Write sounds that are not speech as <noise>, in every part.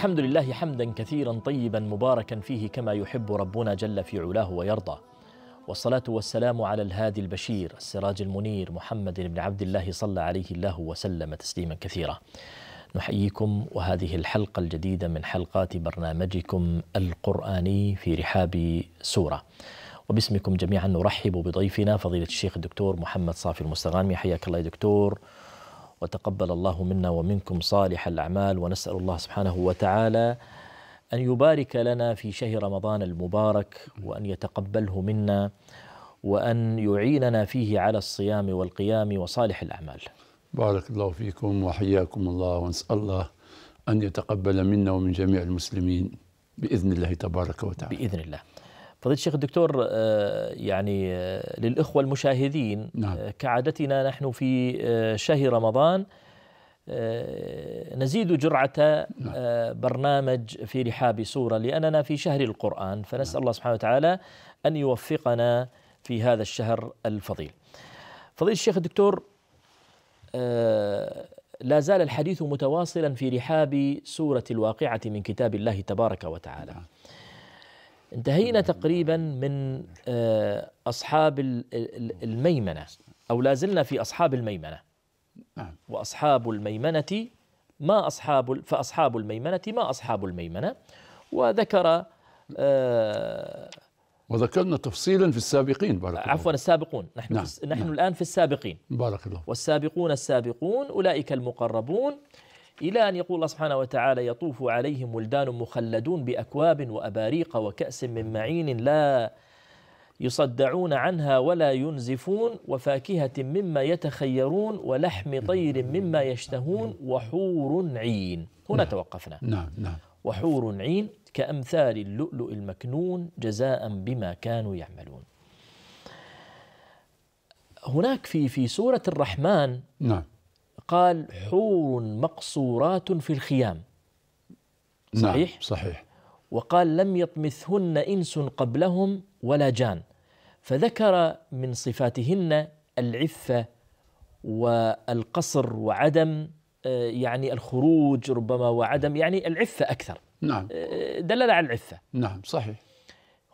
الحمد لله حمدا كثيرا طيبا مباركا فيه كما يحب ربنا جل في علاه ويرضى والصلاة والسلام على الهادي البشير السراج المنير محمد بن عبد الله صلى عليه الله وسلم تسليما كثيرا نحييكم وهذه الحلقة الجديدة من حلقات برنامجكم القرآني في رحاب سورة وباسمكم جميعا نرحب بضيفنا فضيلة الشيخ الدكتور محمد صافي المستغانمي حياك الله يا دكتور وتقبل الله منا ومنكم صالح الأعمال ونسأل الله سبحانه وتعالى أن يبارك لنا في شهر رمضان المبارك وأن يتقبله منا وأن يعيننا فيه على الصيام والقيام وصالح الأعمال بارك الله فيكم وحياكم الله ونسأل الله أن يتقبل منا ومن جميع المسلمين بإذن الله تبارك وتعالى بإذن الله فضيلة الشيخ الدكتور آه، يعني آه، للإخوة المشاهدين نعم. آه، كعادتنا نحن في شهر رمضان نزيد جرعة نعم. برنامج في رحاب سورة لأننا في شهر القرآن فنسأل نعم. الله سبحانه وتعالى أن يوفقنا في هذا الشهر الفضيل فضيلة الشيخ الدكتور لا زال الحديث متواصلا في رحاب سورة الواقعة من كتاب الله تبارك وتعالى نعم. انتهينا تقريبا من آه، أصحاب الميمنة أو لا زلنا في أصحاب الميمنة نعم. وأصحاب الميمنة ما أصحاب فأصحاب الميمنة ما أصحاب الميمنة وذكر آه وذكرنا تفصيلا في السابقين بارك الله عفوا السابقون نحن نعم. نحن نعم. الآن في السابقين بارك الله والسابقون السابقون أولئك المقربون إلى أن يقول الله سبحانه وتعالى يطوف عليهم ولدان مخلدون بأكواب وأباريق وكأس من معين لا يصدعون عنها ولا ينزفون وفاكهة مما يتخيرون ولحم طير مما يشتهون وحور عين هنا نعم. توقفنا نعم نعم وحور عين كأمثال اللؤلؤ المكنون جزاء بما كانوا يعملون هناك في في سورة الرحمن نعم قال حور مقصورات في الخيام نعم، صحيح؟ نعم صحيح وقال لم يطمثهن إنس قبلهم ولا جان فذكر من صفاتهن العفة والقصر وعدم آه، يعني الخروج ربما وعدم يعني العفة أكثر نعم آه، دلل على العفة نعم صحيح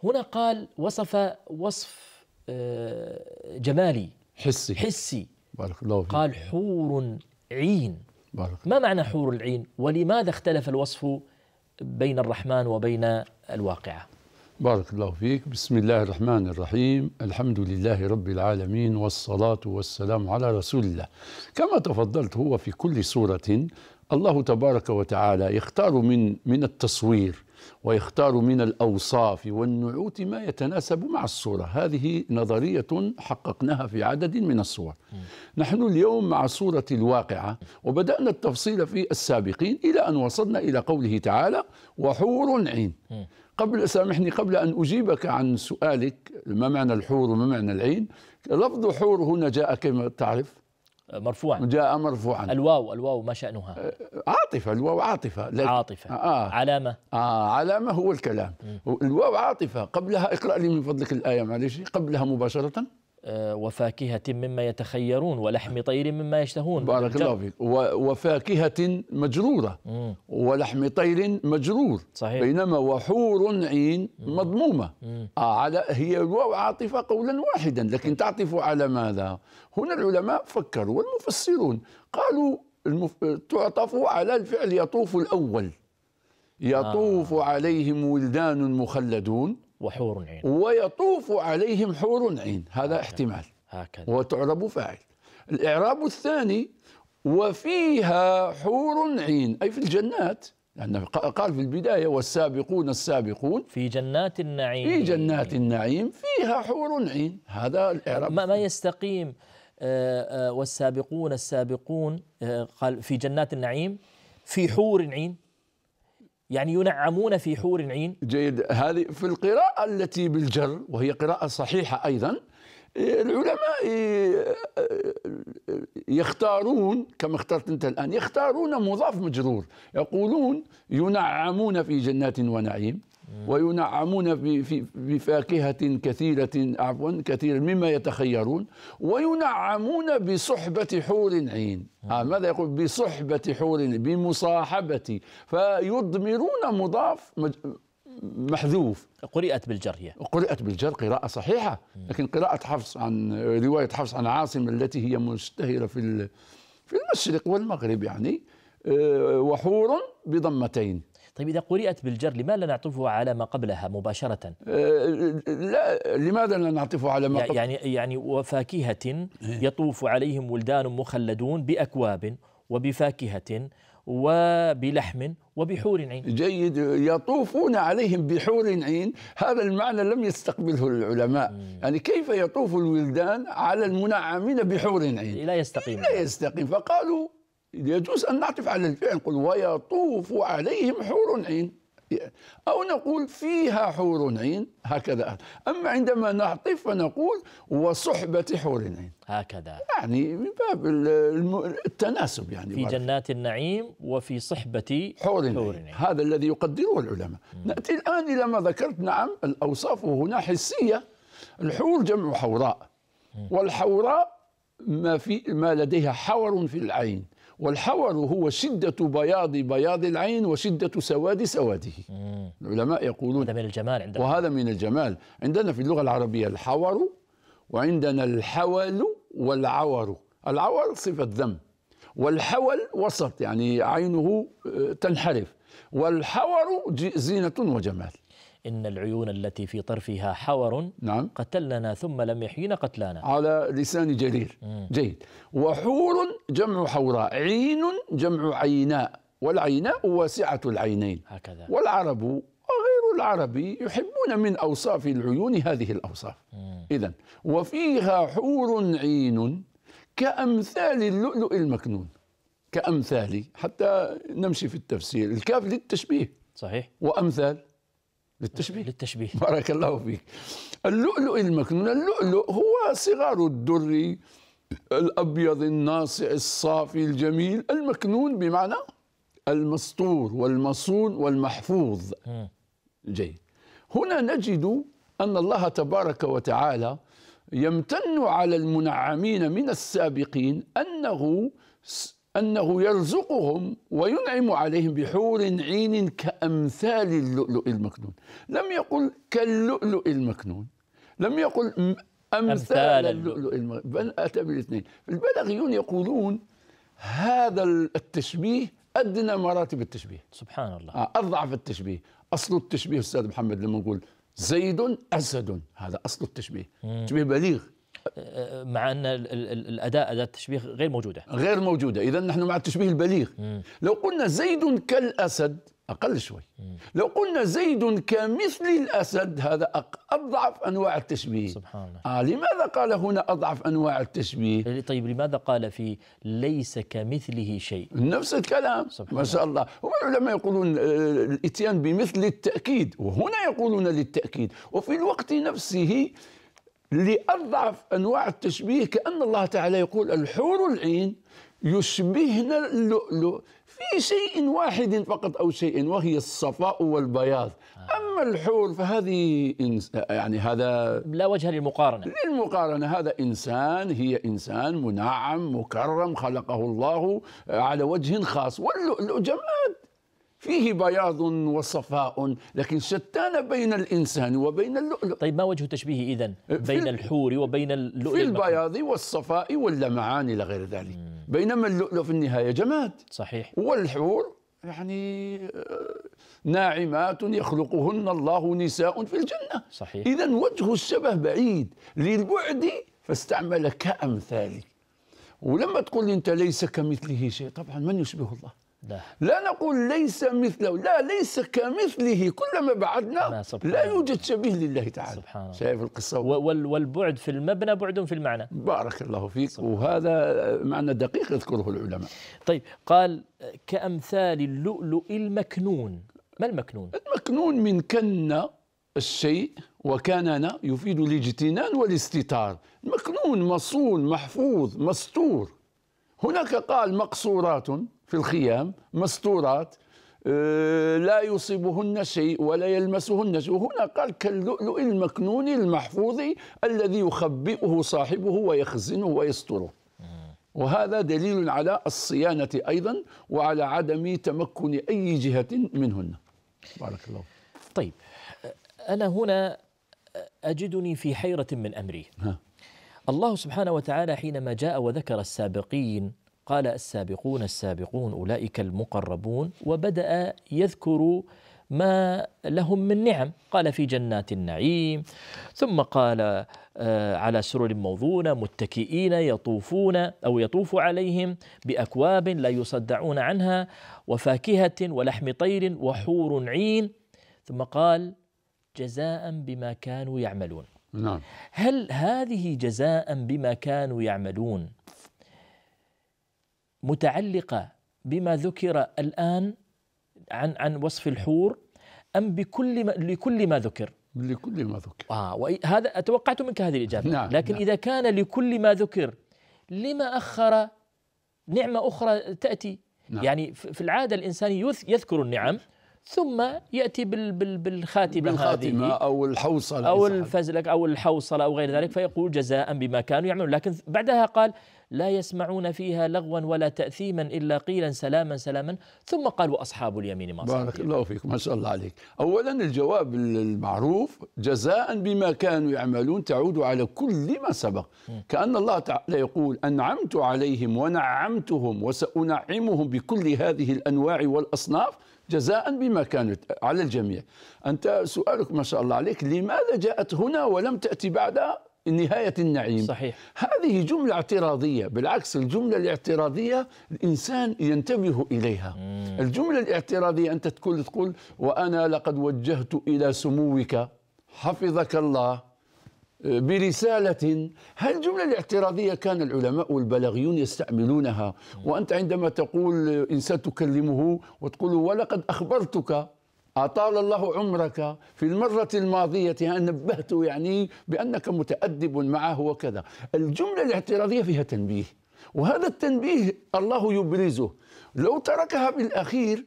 هنا قال وصف وصف آه، جمالي حسي حسي بارك الله فيك. قال حور عين بارك ما معنى حور العين ولماذا اختلف الوصف بين الرحمن وبين الواقعة بارك الله فيك بسم الله الرحمن الرحيم الحمد لله رب العالمين والصلاة والسلام على رسول الله كما تفضلت هو في كل سورة الله تبارك وتعالى يختار من من التصوير ويختار من الأوصاف والنعوت ما يتناسب مع الصورة هذه نظرية حققناها في عدد من الصور نحن اليوم مع صورة الواقعة وبدأنا التفصيل في السابقين إلى أن وصلنا إلى قوله تعالى وحور عين قبل سامحني قبل أن أجيبك عن سؤالك ما معنى الحور وما معنى العين لفظ حور هنا جاء كما تعرف مرفوعا جاء مرفوعا الواو الواو ما شأنها آه، عاطفة الواو عاطفة عاطفة آه،, آه علامة آه علامة هو الكلام م. الواو عاطفة قبلها اقرأ لي من فضلك الآية معلش قبلها مباشرة آه، وفاكهة مما يتخيرون ولحم طير مما يشتهون بارك الله فيك وفاكهة مجرورة ولحم طير مجرور صحيح. بينما وحور عين مضمومة آه، على هي الواو عاطفة قولا واحدا لكن تعطف على ماذا هنا العلماء فكروا والمفسرون قالوا المف... تعطف على الفعل يطوف الأول يطوف آه. عليهم ولدان مخلدون وحور عين ويطوف عليهم حور عين هذا هكذا. احتمال هكذا وتعرب فاعل الإعراب الثاني وفيها حور عين أي في الجنات لأنه قال في البداية والسابقون السابقون في جنات النعيم في جنات النعيم فيها حور عين هذا الإعراب ما, ما يستقيم آه، آه، والسابقون السابقون آه، قال في جنات النعيم في حور عين يعني ينعمون في حور عين جيد هذه في القراءة التي بالجر وهي قراءة صحيحة أيضا إيه، العلماء إيه، إيه، يختارون كما اخترت انت الان يختارون مضاف مجرور يقولون ينعمون في جنات ونعيم وينعمون بفاكهة كثيرة عفوا كثيرا مما يتخيرون وينعمون بصحبة حور عين آه ماذا يقول بصحبة حور بمصاحبة فيضمرون مضاف محذوف قرئت بالجر هي قرئت بالجر قراءة صحيحة لكن قراءة حفص عن رواية حفص عن عاصم التي هي مشتهرة في في المشرق والمغرب يعني آه، وحور بضمتين طيب إذا قرئت بالجر لماذا لا نعطفها على ما قبلها مباشرة؟ أه، لا لماذا لا نعطفها على ما قبلها؟ يعني يعني وفاكهة إيه. يطوف عليهم ولدان مخلدون بأكواب وبفاكهة وبلحم وبحور عين جيد يطوفون عليهم بحور عين هذا المعنى لم يستقبله العلماء مم. يعني كيف يطوف الولدان على المنعمين بحور عين لا يستقيم لا يستقيم فقالوا يجوز أن نعطف على الفعل نقول ويطوف عليهم حور عين أو نقول فيها حور عين هكذا أما عندما نعطف فنقول وصحبة حور عين هكذا يعني من باب التناسب يعني في جنات النعيم وفي صحبة حور, عين. هذا الذي يقدره العلماء نأتي الآن إلى ما ذكرت نعم الأوصاف هنا حسية الحور جمع حوراء والحوراء ما في ما لديها حور في العين والحور هو شدة بياض بياض العين وشدة سواد سواده مم. العلماء يقولون هذا من الجمال عندنا وهذا من الجمال عندنا في اللغة العربية الحور وعندنا الحول والعور العور صفة ذم والحول وسط يعني عينه آه، تنحرف والحور زينة وجمال إن العيون التي في طرفها حور نعم قتلنا ثم لم يحيين قتلانا على لسان جرير مم. جيد وحور جمع حوراء عين جمع عيناء والعيناء واسعة العينين هكذا والعرب وغير العرب يحبون من أوصاف العيون هذه الأوصاف إذا وفيها حور عين كأمثال اللؤلؤ المكنون كأمثال حتى نمشي في التفسير الكاف للتشبيه صحيح وأمثال للتشبيه للتشبيه <laughs> بارك الله فيك اللؤلؤ المكنون اللؤلؤ هو صغار الدر الأبيض الناصع الصافي الجميل المكنون بمعنى المسطور والمصون والمحفوظ جيد هنا نجد أن الله تبارك وتعالى يمتن على المنعمين من السابقين أنه أنه يرزقهم وينعم عليهم بحور عين كأمثال اللؤلؤ المكنون لم يقل كاللؤلؤ المكنون لم يقل أمثال اللؤلؤ المكنون بل أتى بالاثنين البلاغيون يقولون هذا التشبيه أدنى مراتب التشبيه سبحان الله آه أضعف التشبيه أصل التشبيه أستاذ محمد لما نقول زيد أسد هذا أصل التشبيه تشبيه بليغ مع ان الاداء اداه التشبيه غير موجوده غير موجوده اذا نحن مع التشبيه البليغ مم. لو قلنا زيد كالاسد اقل شوي مم. لو قلنا زيد كمثل الاسد هذا اضعف انواع التشبيه سبحان الله آه لماذا قال هنا اضعف انواع التشبيه طيب لماذا قال في ليس كمثله شيء نفس الكلام سبحان ما شاء الله هم العلماء يقولون آه، الاتيان بمثل التاكيد وهنا يقولون للتاكيد وفي الوقت نفسه لأضعف أنواع التشبيه كأن الله تعالى يقول الحور العين يشبهن اللؤلؤ في شيء واحد فقط أو شيء وهي الصفاء والبياض أما الحور فهذه إنس... يعني هذا لا وجه للمقارنة للمقارنة هذا إنسان هي إنسان منعم مكرم خلقه الله على وجه خاص واللؤلؤ جماد فيه بياض وصفاء لكن شتان بين الإنسان وبين اللؤلؤ طيب ما وجه تشبيه إذن بين الحور وبين اللؤلؤ في البياض والصفاء واللمعان إلى غير ذلك بينما اللؤلؤ في النهاية جماد صحيح والحور يعني آه، ناعمات يخلقهن الله نساء في الجنة صحيح إذا وجه الشبه بعيد للبعد فاستعمل كأمثاله ولما تقول لي أنت ليس كمثله شيء طبعا من يشبه الله لا. نقول ليس مثله لا ليس كمثله كلما بعدنا لا يوجد شبيه لله تعالى سبحان الله شايف القصة والبعد في المبنى بعد في المعنى بارك الله فيك وهذا معنى دقيق يذكره العلماء طيب قال كأمثال اللؤلؤ المكنون ما المكنون؟ المكنون من كن الشيء وكاننا يفيد الاجتنان والاستتار مكنون مصون محفوظ مستور هناك قال مقصورات في الخيام مستورات آه، لا يصيبهن شيء ولا يلمسهن شيء وهنا قال كاللؤلؤ المكنون المحفوظ الذي يخبئه صاحبه ويخزنه ويستره وهذا دليل على الصيانة أيضا وعلى عدم تمكن أي جهة منهن بارك الله طيب أنا هنا أجدني في حيرة من أمري ها. الله سبحانه وتعالى حينما جاء وذكر السابقين قال السابقون السابقون أولئك المقربون وبدأ يذكر ما لهم من نعم قال في جنات النعيم ثم قال آه، على سرر موضونة متكئين يطوفون أو يطوف عليهم بأكواب لا يصدعون عنها وفاكهة ولحم طير وحور عين ثم قال جزاء بما كانوا يعملون نعم. هل هذه جزاء بما كانوا يعملون متعلقه بما ذكر الان عن عن وصف الحور ام بكل ما لكل ما ذكر؟ لكل ما ذكر اه هذا توقعت منك هذه الاجابه نعم لكن نعم. اذا كان لكل ما ذكر لما اخر نعمه اخرى تاتي؟ نعم. يعني في العاده الانسان يذكر النعم ثم ياتي بال بال بالخاتمه بالخاتمه هذه او الحوصله او الفزلك او الحوصله او غير ذلك فيقول جزاء بما كانوا يعملون لكن بعدها قال لا يسمعون فيها لغوا ولا تأثيما إلا قيلا سلاما سلاما ثم قالوا أصحاب اليمين ما بارك الله فيك ما شاء الله عليك أولا الجواب المعروف جزاء بما كانوا يعملون تعود على كل ما سبق كأن الله تعالى يقول أنعمت عليهم ونعمتهم وسأنعمهم بكل هذه الأنواع والأصناف جزاء بما كانت على الجميع أنت سؤالك ما شاء الله عليك لماذا جاءت هنا ولم تأتي بعدها نهاية النعيم صحيح هذه جملة اعتراضية بالعكس الجملة الاعتراضية الإنسان ينتبه إليها مم. الجملة الاعتراضية أنت تقول تقول وأنا لقد وجهت إلى سموك حفظك الله برسالة هالجملة الاعتراضية كان العلماء والبلاغيون يستعملونها وأنت عندما تقول إنسان تكلمه وتقول ولقد أخبرتك أطال الله عمرك في المرة الماضية نبهت يعني بأنك متأدب معه وكذا الجملة الاعتراضية فيها تنبيه وهذا التنبيه الله يبرزه لو تركها بالأخير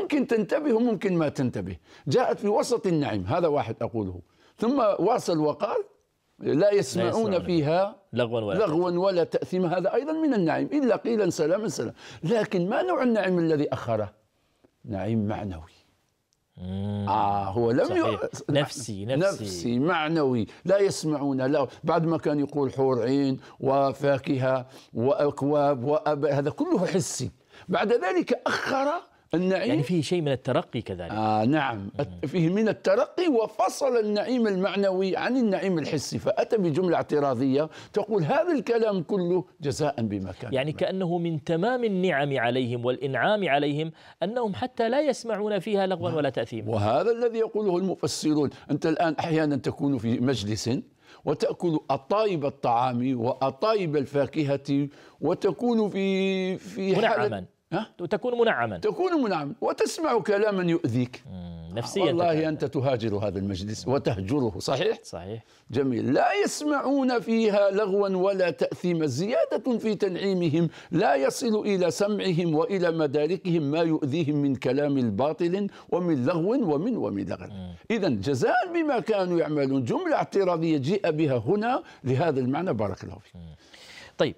ممكن تنتبه وممكن ما تنتبه جاءت في وسط النعيم هذا واحد أقوله ثم واصل وقال لا يسمعون لا فيها لغوا ولا, لغوا ولا تأثيما هذا أيضا من النعيم إلا قيلا سلاما سلاما لكن ما نوع النعيم الذي أخره نعيم معنوي مم. آه هو لم ي... نفسي نفسي نفسي معنوي لا يسمعون لا بعد ما كان يقول حور عين وفاكهة وأكواب وأب هذا كله حسي بعد ذلك أخر النعيم يعني فيه شيء من الترقي كذلك آه نعم فيه من الترقي وفصل النعيم المعنوي عن النعيم الحسي فأتى بجملة اعتراضية تقول هذا الكلام كله جزاء بما كان يعني كأنه من تمام النعم عليهم والإنعام عليهم أنهم حتى لا يسمعون فيها لغوا نعم. ولا تأثيما وهذا الذي يقوله المفسرون أنت الآن أحيانا تكون في مجلس وتأكل أطايب الطعام وأطايب الفاكهة وتكون في في حالة تكون منعما تكون منعما وتسمع كلاما يؤذيك نفسيا والله أنت تهاجر هذا المجلس وتهجره صحيح؟ صحيح جميل لا يسمعون فيها لغوا ولا تأثيما زيادة في تنعيمهم لا يصل إلى سمعهم وإلى مداركهم ما يؤذيهم من كلام باطل ومن لغو ومن ومن لغن إذا جزاء بما كانوا يعملون جملة اعتراضية جيء بها هنا لهذا المعنى بارك الله فيك طيب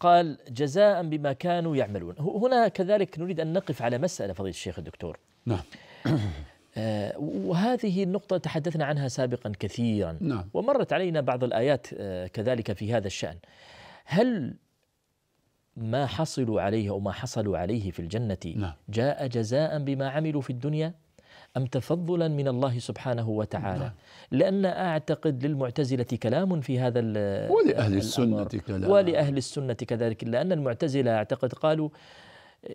قال جزاء بما كانوا يعملون هنا كذلك نريد أن نقف على مسألة فضيلة الشيخ الدكتور نعم <clears throat> آه، وهذه النقطة تحدثنا عنها سابقا كثيرا نعم. ومرت علينا بعض الآيات آه، كذلك في هذا الشأن هل ما حصلوا عليه أو ما حصلوا عليه في الجنة نعم. جاء جزاء بما عملوا في الدنيا أم تفضلا من الله سبحانه وتعالى نعم. لأن أعتقد للمعتزلة كلام في هذا ولأهل السنة كلام ولأهل السنة كذلك لأن المعتزلة أعتقد قالوا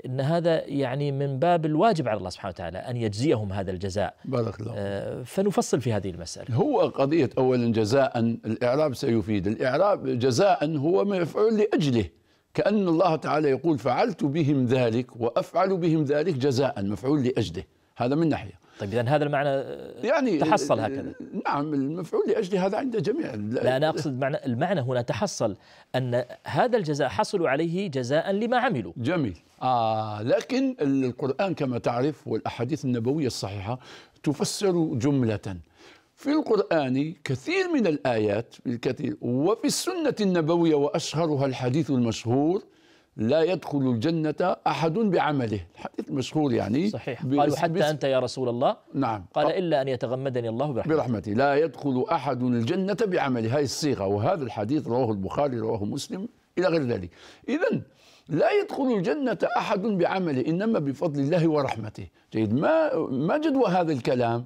ان هذا يعني من باب الواجب على الله سبحانه وتعالى ان يجزيهم هذا الجزاء. بارك الله. آه، فنفصل في هذه المساله. هو قضيه اولا جزاء الاعراب سيفيد، الاعراب جزاء هو مفعول لاجله. كأن الله تعالى يقول فعلت بهم ذلك وأفعل بهم ذلك جزاء مفعول لأجله هذا من ناحية طيب اذا هذا المعنى آه، يعني تحصل آه، هكذا نعم المفعول لاجل هذا عند جميع لا انا اقصد معنى المعنى هنا تحصل ان هذا الجزاء حصلوا عليه جزاء لما عملوا جميل آه لكن القران كما تعرف والاحاديث النبويه الصحيحه تفسر جمله في القرآن كثير من الآيات الكثير وفي السنة النبوية وأشهرها الحديث المشهور لا يدخل الجنة أحد بعمله الحديث مشهور يعني صحيح قالوا حتى أنت يا رسول الله نعم قال إلا أن يتغمدني الله برحمته برحمته لا يدخل أحد الجنة بعمله هذه الصيغة وهذا الحديث رواه البخاري رواه مسلم إلى غير ذلك إذا لا يدخل الجنة أحد بعمله إنما بفضل الله ورحمته جيد ما ما جدوى هذا الكلام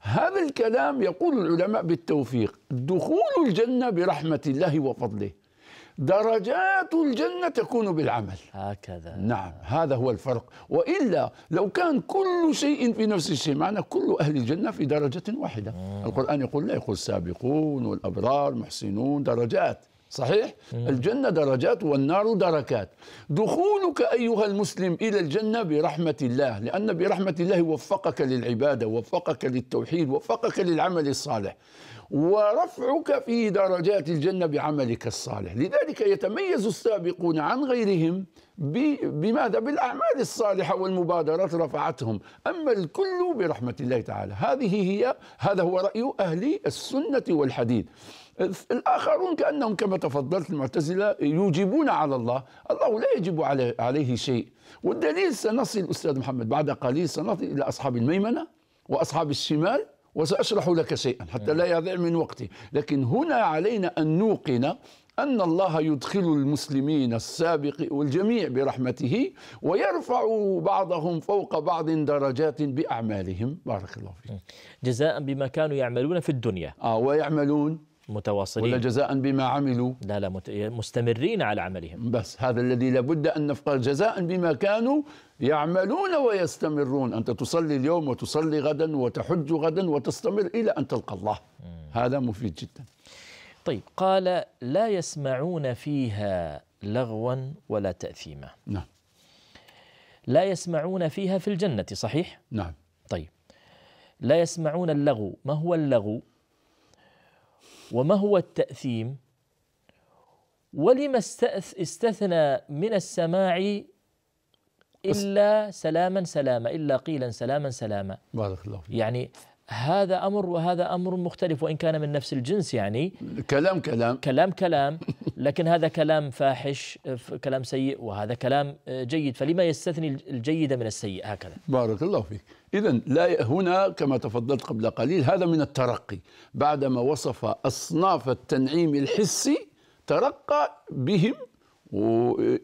هذا الكلام يقول العلماء بالتوفيق دخول الجنة برحمة الله وفضله درجات الجنة تكون بالعمل هكذا نعم هذا هو الفرق وإلا لو كان كل شيء في نفس الشيء معنى كل أهل الجنة في درجة واحدة مم. القرآن يقول لا يقول السابقون والأبرار محسنون درجات صحيح؟ مم. الجنة درجات والنار دركات دخولك أيها المسلم إلى الجنة برحمة الله لأن برحمة الله وفقك للعبادة وفقك للتوحيد وفقك للعمل الصالح ورفعك في درجات الجنة بعملك الصالح لذلك يتميز السابقون عن غيرهم بماذا بالأعمال الصالحة والمبادرات رفعتهم أما الكل برحمة الله تعالى هذه هي هذا هو رأي أهل السنة والحديث الآخرون كأنهم كما تفضلت المعتزلة يوجبون على الله الله لا يجب عليه شيء والدليل سنصل أستاذ محمد بعد قليل سنصل إلى أصحاب الميمنة وأصحاب الشمال وسأشرح لك شيئا حتى نعم. لا يضيع من وقتي لكن هنا علينا أن نوقن أن الله يدخل المسلمين السابق والجميع برحمته ويرفع بعضهم فوق بعض درجات بأعمالهم بارك الله فيك جزاء بما كانوا يعملون في الدنيا آه ويعملون متواصلين ولا جزاء بما عملوا لا لا مت... مستمرين على عملهم بس هذا الذي لابد أن نفقه جزاء بما كانوا يعملون ويستمرون أنت تصلي اليوم وتصلي غدا وتحج غدا وتستمر إلى أن تلقى الله هذا مفيد جدا طيب قال لا يسمعون فيها لغوا ولا تأثيما نعم لا يسمعون فيها في الجنة صحيح؟ نعم طيب لا يسمعون اللغو ما هو اللغو؟ وما هو التأثيم ولما استثنى من السماع إلا سلاما سلاما إلا قيلا سلاما سلاما بارك الله فيك يعني هذا امر وهذا امر مختلف وان كان من نفس الجنس يعني كلام كلام كلام كلام لكن هذا كلام فاحش كلام سيء وهذا كلام آه، جيد فلما يستثني الجيد من السيء هكذا بارك الله فيك اذا لا هنا كما تفضلت قبل قليل هذا من الترقي بعدما وصف اصناف التنعيم الحسي ترقى بهم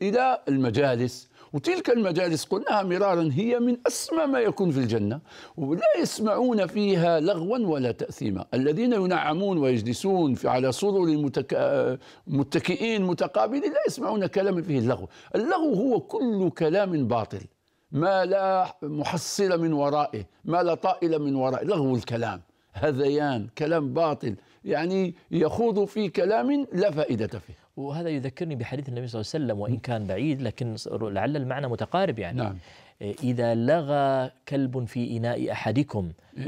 الى المجالس وتلك المجالس قلناها مرارا هي من أسمى ما يكون في الجنة ولا يسمعون فيها لغوا ولا تأثيما الذين ينعمون ويجلسون على سرر متك... متكئين متقابلين لا يسمعون كلاما فيه اللغو اللغو هو كل كلام باطل ما لا محصل من ورائه ما لا طائل من ورائه لغو الكلام هذيان كلام باطل يعني يخوض في كلام لا فائدة فيه وهذا يذكرني بحديث النبي صلى الله عليه وسلم وإن كان بعيد لكن لعل المعنى متقارب يعني نعم. آه، إذا لغى كلب في إناء أحدكم آه،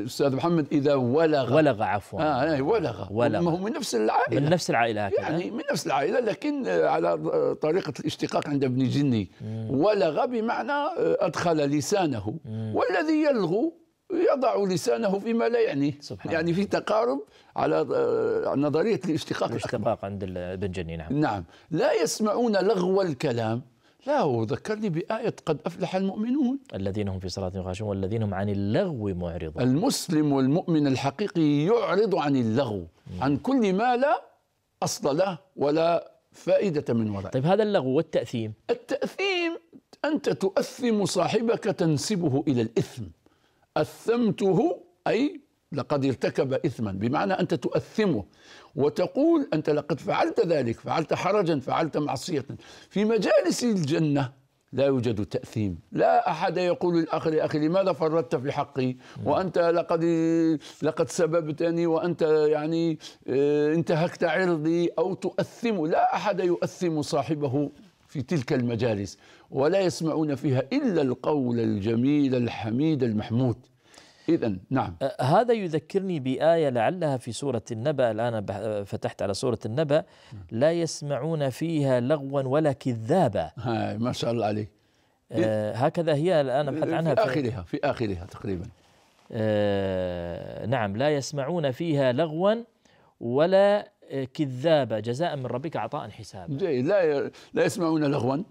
آه، أستاذ محمد إذا ولغ ولغ عفوا آه ولغ ولغ ما هو من نفس العائلة من نفس العائلة يعني من نفس العائلة لكن على طريقة الاشتقاق عند ابن جني ولغ بمعنى أدخل لسانه والذي يلغو يضع لسانه فيما لا يعنيه سبحان يعني في تقارب على آه، نظريه الاشتقاق الاشتقاق عند ابن جني نعم نعم لا يسمعون لغو الكلام لا هو ذكرني بآية قد أفلح المؤمنون الذين هم في صلاة خاشعون والذين هم عن اللغو معرضون المسلم والمؤمن الحقيقي يعرض عن اللغو عن كل ما لا أصل له ولا فائدة من وراء طيب هذا اللغو والتأثيم التأثيم أنت تؤثم صاحبك تنسبه إلى الإثم أثمته أي لقد ارتكب إثما بمعنى أنت تؤثمه وتقول أنت لقد فعلت ذلك فعلت حرجا فعلت معصية في مجالس الجنة لا يوجد تأثيم لا أحد يقول للآخر يا أخي لماذا فرطت في حقي وأنت لقد لقد سببتني وأنت يعني آه، انتهكت عرضي أو تؤثم لا أحد يؤثم صاحبه في تلك المجالس ولا يسمعون فيها إلا القول الجميل الحميد المحمود إذا نعم هذا يذكرني بآية لعلها في سورة النبأ الآن فتحت على سورة النبأ نعم. لا يسمعون فيها لغوا ولا كذابا ما شاء الله عليك هكذا هي الآن أبحث عنها في آخرها في آخرها تقريبا نعم لا يسمعون فيها لغوا ولا كذابا جزاء من ربك عطاء حسابا لا لا يسمعون لغوا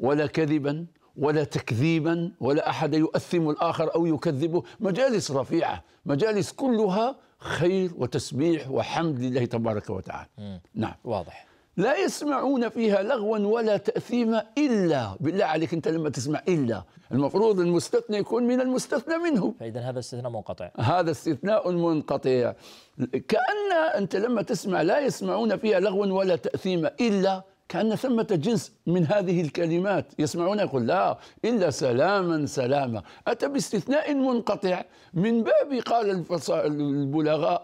ولا كذبا ولا تكذيبا ولا احد يؤثم الاخر او يكذبه مجالس رفيعه مجالس كلها خير وتسبيح وحمد لله تبارك وتعالى نعم واضح لا يسمعون فيها لغوا ولا تأثيما إلا بالله عليك أنت لما تسمع إلا المفروض المستثنى يكون من المستثنى منه فإذا هذا استثناء منقطع هذا استثناء منقطع كأن أنت لما تسمع لا يسمعون فيها لغوا ولا تأثيما إلا كأن ثمة جنس من هذه الكلمات يسمعون يقول لا إلا سلاما سلاما أتى باستثناء منقطع من باب قال البلغاء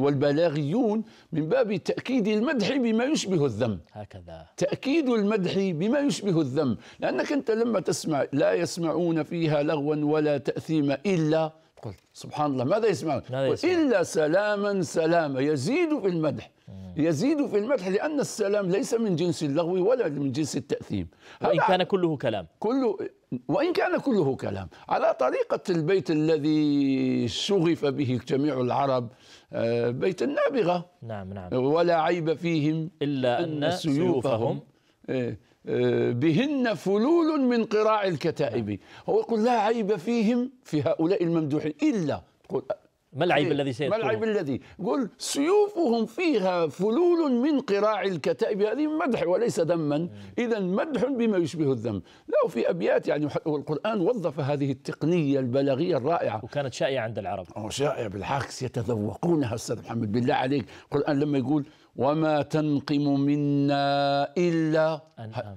والبلاغيون من باب تأكيد المدح بما يشبه الذم هكذا تأكيد المدح بما يشبه الذم لأنك أنت لما تسمع لا يسمعون فيها لغوا ولا تأثيم إلا قلت سبحان الله ماذا يسمعون إلا سلاما سلاما يزيد في المدح يزيد في المدح لأن السلام ليس من جنس اللغو ولا من جنس التأثيم وإن كان كله كلام كله وإن كان كله كلام على طريقة البيت الذي شغف به جميع العرب آه، بيت النابغة نعم نعم ولا عيب فيهم إلا أن سيوفهم, سيوفهم إيه. آه، بهن فلول من قراع الكتائب هو يقول لا عيب فيهم في هؤلاء الممدوحين إلا تقول ما العيب إيه، الذي سيذكره؟ ما العيب الذي؟ قل سيوفهم فيها فلول من قراع الكتائب هذه مدح وليس ذما، اذا مدح بما يشبه الذم، لو في ابيات يعني والقران وظف هذه التقنيه البلاغيه الرائعه وكانت شائعه عند العرب شائعه بالعكس يتذوقونها استاذ محمد بالله عليك، القران لما يقول وما تنقم منا إلا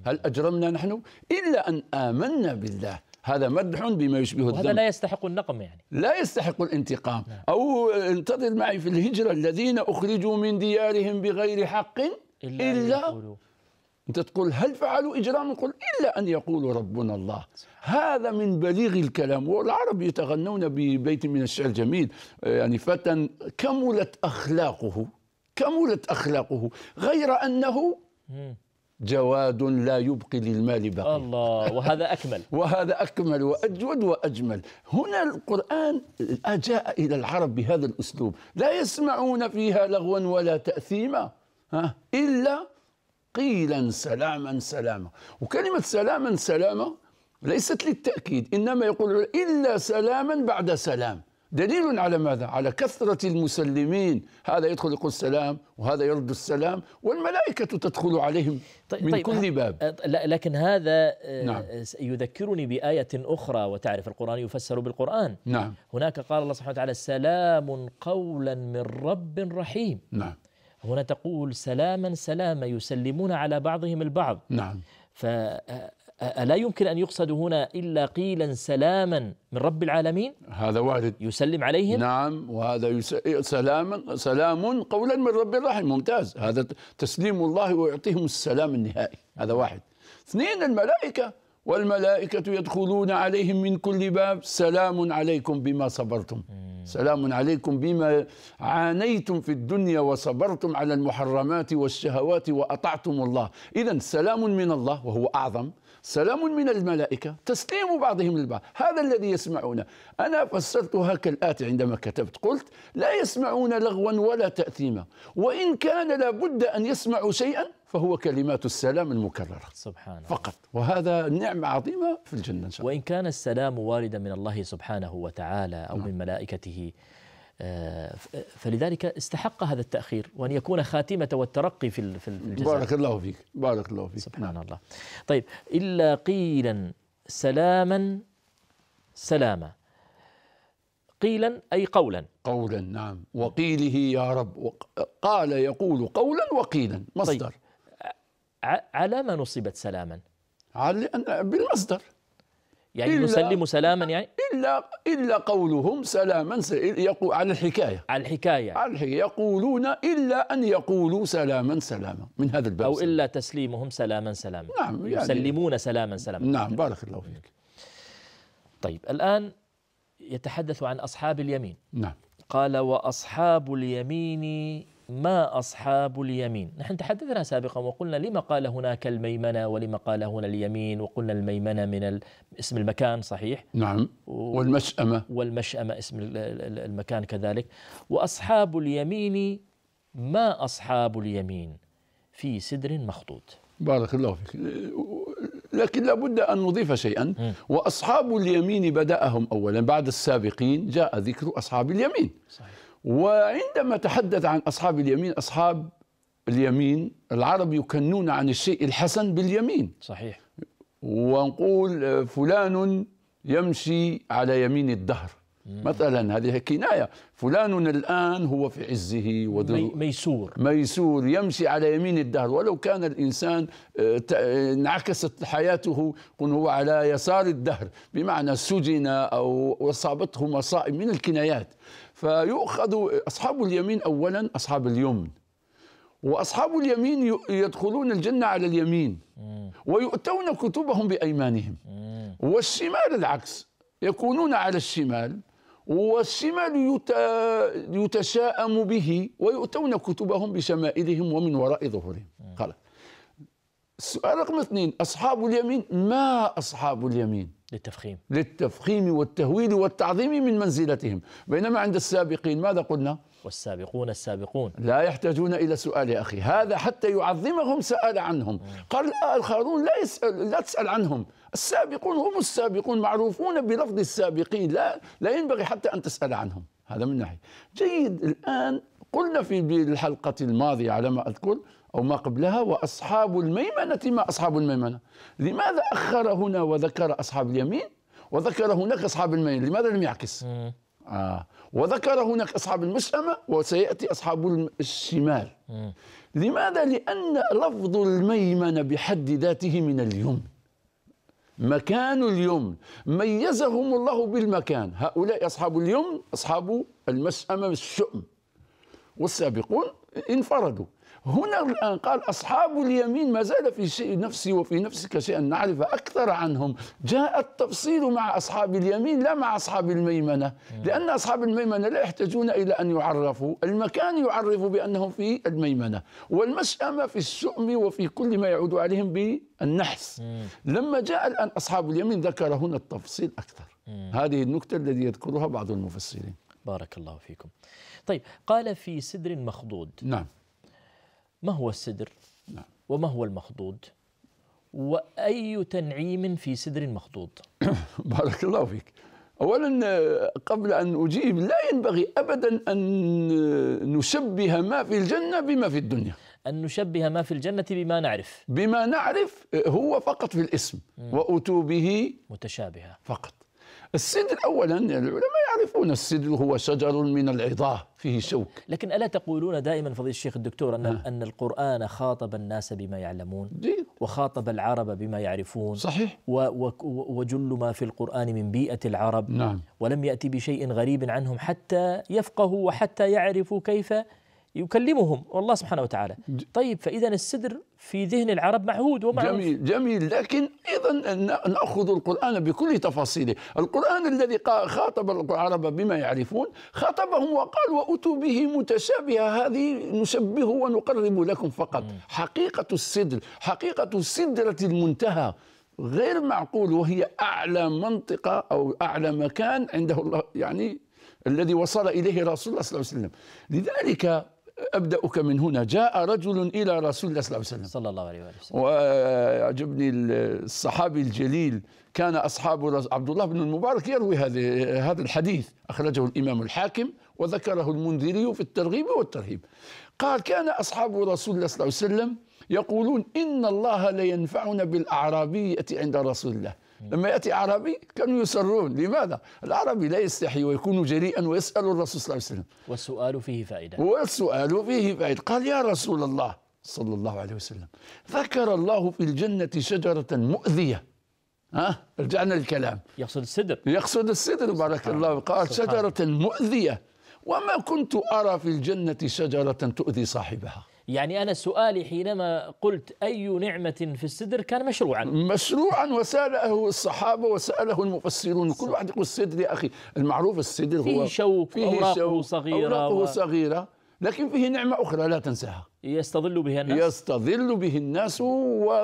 هل أجرمنا نحن إلا أن آمنا بالله هذا مدح بما يشبه الذنب وهذا لا يستحق النقم يعني لا يستحق الانتقام نعم. أو انتظر معي في الهجرة الذين أخرجوا من ديارهم بغير حق إلا, إلا يقولوا. أنت تقول هل فعلوا إجراما قل إلا أن يقولوا ربنا الله هذا من بليغ الكلام والعرب يتغنون ببيت من الشعر جميل يعني فتى كملت أخلاقه كملت أخلاقه غير أنه جواد لا يبقي للمال بقية الله وهذا أكمل <laughs> وهذا أكمل وأجود وأجمل هنا القرآن أجاء إلى العرب بهذا الأسلوب لا يسمعون فيها لغوا ولا تأثيما إلا قيلا سلاما سلاما وكلمة سلاما سلاما ليست للتأكيد إنما يقول إلا سلاما بعد سلام دليل على ماذا؟ على كثرة المسلمين هذا يدخل يقول السلام وهذا يرد السلام والملائكة تدخل عليهم طيب من طيب كل باب لكن هذا آه، نعم. يذكرني بآية أخرى وتعرف القرآن يفسر بالقرآن نعم. هناك قال الله سبحانه وتعالى سلام قولا من رب رحيم نعم. هنا تقول سلاما سلاما يسلمون على بعضهم البعض نعم. ألا يمكن أن يقصد هنا إلا قيلا سلاما من رب العالمين هذا وارد يسلم عليهم نعم وهذا يس... سلام سلام قولا من رب الرحيم ممتاز هذا تسليم الله ويعطيهم السلام النهائي هذا واحد اثنين الملائكة والملائكة يدخلون عليهم من كل باب سلام عليكم بما صبرتم سلام عليكم بما عانيتم في الدنيا وصبرتم على المحرمات والشهوات وأطعتم الله إذا سلام من الله وهو أعظم سلام من الملائكة تسليم بعضهم للبعض هذا الذي يسمعون أنا فسرتها كالآتي عندما كتبت قلت لا يسمعون لغوا ولا تأثيما وإن كان لابد أن يسمعوا شيئا فهو كلمات السلام المكررة سبحان فقط وهذا نعمة عظيمة في الجنة إن شاء الله وإن كان السلام واردا من الله سبحانه وتعالى أو نعم. من ملائكته آه، فلذلك استحق هذا التأخير وأن يكون خاتمة والترقي في في الجزائر بارك الله فيك بارك الله فيك سبحان نعم. الله طيب إلا قيلا سلاما سلاما قيلا أي قولا قولا نعم وقيله يا رب قال يقول قولا وقيلا مصدر طيب على ما نصبت سلاما على بالمصدر يعني إلا نسلم سلاما يعني إلا إلا قولهم سلاما يقول على الحكاية على الحكاية على الحكاية يقولون إلا أن يقولوا سلاما سلاما من هذا الباب أو سلاما. إلا تسليمهم سلاما سلاما نعم يعني يسلمون سلاما سلاما نعم بارك الله فيك طيب الآن يتحدث عن أصحاب اليمين نعم قال وأصحاب اليمين ما أصحاب اليمين نحن تحدثنا سابقا وقلنا لما قال هناك الميمنة ولما قال هنا اليمين وقلنا الميمنة من اسم المكان صحيح نعم والمشأمة والمشأمة اسم المكان كذلك وأصحاب اليمين ما أصحاب اليمين في سدر مخطوط بارك الله فيك لكن لابد أن نضيف شيئا وأصحاب اليمين بدأهم أولا بعد السابقين جاء ذكر أصحاب اليمين صحيح وعندما تحدث عن أصحاب اليمين أصحاب اليمين العرب يكنون عن الشيء الحسن باليمين صحيح ونقول آه، فلان يمشي على يمين الدهر مثلا هذه كنايه فلان الان هو في عزه ودل... ميسور ميسور يمشي على يمين الدهر ولو كان الانسان آه، انعكست حياته قل هو على يسار الدهر بمعنى سجن او اصابته مصائب من الكنايات فيؤخذ أصحاب اليمين أولا أصحاب اليمن وأصحاب اليمين يدخلون الجنة على اليمين ويؤتون كتبهم بأيمانهم والشمال العكس يكونون على الشمال والشمال يتشاءم به ويؤتون كتبهم بشمائلهم ومن وراء ظهورهم خلاص السؤال رقم اثنين أصحاب اليمين ما أصحاب اليمين للتفخيم للتفخيم والتهويل والتعظيم من منزلتهم بينما عند السابقين ماذا قلنا والسابقون السابقون لا يحتاجون إلى سؤال يا أخي هذا حتى يعظمهم سأل عنهم قال الآخرون لا, يسأل لا تسأل عنهم السابقون هم السابقون معروفون بلفظ السابقين لا, لا ينبغي حتى أن تسأل عنهم هذا من ناحية جيد الآن قلنا في الحلقة الماضية على ما أذكر أو ما قبلها وأصحاب الميمنة ما أصحاب الميمنة لماذا أخر هنا وذكر أصحاب اليمين وذكر هناك أصحاب الميمنة لماذا لم يعكس آه. وذكر هناك أصحاب المشأمة وسيأتي أصحاب الشمال لماذا؟ لأن لفظ الميمنة بحد ذاته من اليمن مكان اليمن ميزهم الله بالمكان هؤلاء أصحاب اليمن أصحاب المشأمة الشؤم والسابقون انفردوا هنا الآن قال أصحاب اليمين ما زال في نفسي وفي نفسك شيئا نعرف أكثر عنهم جاء التفصيل مع أصحاب اليمين لا مع أصحاب الميمنة لأن أصحاب الميمنة لا يحتاجون إلى أن يعرفوا المكان يعرف بأنهم في الميمنة والمشأمة في السؤم وفي كل ما يعود عليهم بالنحس لما جاء الآن أصحاب اليمين ذكر هنا التفصيل أكثر هذه النكتة التي يذكرها بعض المفسرين بارك الله فيكم طيب قال في سدر مخضود نعم ما هو السدر نعم. وما هو المخضود وأي تنعيم في سدر مخضود <coughs> بارك الله فيك أولا قبل أن أجيب لا ينبغي أبدا أن نشبه ما في الجنة بما في الدنيا أن نشبه ما في الجنة بما نعرف بما نعرف هو فقط في الاسم وأتوا به متشابهة فقط السدر اولا العلماء يعرفون السدر هو شجر من العظاه فيه شوك لكن الا تقولون دائما فضيله الشيخ الدكتور ان آه. ان القران خاطب الناس بما يعلمون جيد. وخاطب العرب بما يعرفون صحيح و و وجل ما في القران من بيئه العرب نعم. ولم ياتي بشيء غريب عنهم حتى يفقهوا وحتى يعرفوا كيف يكلمهم والله سبحانه وتعالى طيب فإذا السدر في ذهن العرب معهود ومعروف جميل جميل لكن أيضا نأخذ القرآن بكل تفاصيله القرآن الذي خاطب العرب بما يعرفون خاطبهم وقال وأتوا به متشابهة هذه نشبه ونقرب لكم فقط حقيقة السدر حقيقة سدرة المنتهى غير معقول وهي أعلى منطقة أو أعلى مكان عنده الله يعني الذي وصل إليه رسول الله صلى الله عليه وسلم لذلك أبدأك من هنا جاء رجل إلى رسول الله صلى الله عليه وسلم صلى الله عليه وسلم وعجبني الصحابي الجليل كان أصحاب عبد الله بن المبارك يروي هذا هذا الحديث أخرجه الإمام الحاكم وذكره المنذري في الترغيب والترهيب قال كان أصحاب رسول الله صلى الله عليه وسلم يقولون إن الله لينفعنا بالأعرابية عند رسول الله لما ياتي اعرابي كانوا يسرون لماذا العربي لا يستحي ويكون جريئا ويسال الرسول صلى الله عليه وسلم والسؤال فيه فائده والسؤال فيه فائده قال يا رسول الله صلى الله عليه وسلم ذكر الله في الجنه شجره مؤذيه ها رجعنا للكلام يقصد السدر يقصد السدر بارك الله قال شجره مؤذيه وما كنت ارى في الجنه شجره تؤذي صاحبها يعني أنا سؤالي حينما قلت أي نعمة في السدر كان مشروعا مشروعا وسأله الصحابة وسأله المفسرون كل واحد يقول السدر يا أخي المعروف السدر هو فيه شوك فيه أوراقه شوك صغيرة أوراقه و... صغيرة لكن فيه نعمة أخرى لا تنساها يستظل به الناس يستظل به الناس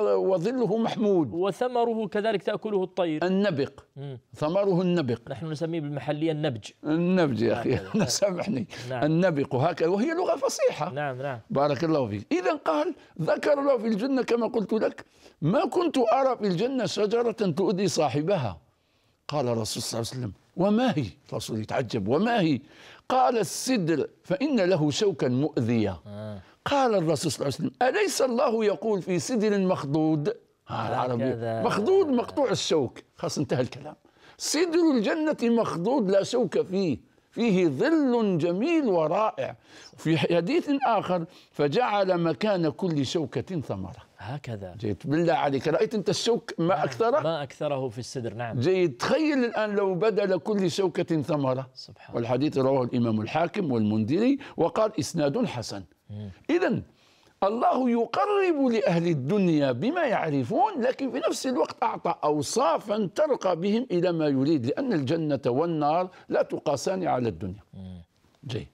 وظله محمود وثمره كذلك تأكله الطير النبق مم. ثمره النبق نحن نسميه بالمحلية النبج النبج يا أخي نعم. <laughs> سامحني نعم. النبق وهكذا وهي لغة فصيحة نعم نعم بارك الله فيك إذا قال ذكر له في الجنة كما قلت لك ما كنت أرى في الجنة شجرة تؤذي صاحبها قال الرسول صلى الله عليه وسلم وما هي الرسول يتعجب وما هي قال السدر فإن له شوكا مؤذية آه. قال الرسول صلى الله عليه وسلم أليس الله يقول في سدر مخضود العربي آه، مخضود مقطوع الشوك خلاص انتهى الكلام سدر الجنة مخضود لا شوك فيه فيه ظل جميل ورائع في حديث آخر فجعل مكان كل شوكة ثمره هكذا جيد بالله عليك رأيت أنت السوك ما نعم، أكثره ما أكثره في السدر نعم جيد تخيل الآن لو بدا لكل سوكة ثمرة سبحان والحديث رواه الإمام الحاكم والمنذري وقال إسناد حسن إذا الله يقرب لأهل الدنيا بما يعرفون لكن في نفس الوقت أعطى أوصافا ترقى بهم إلى ما يريد لأن الجنة والنار لا تقاسان على الدنيا جيد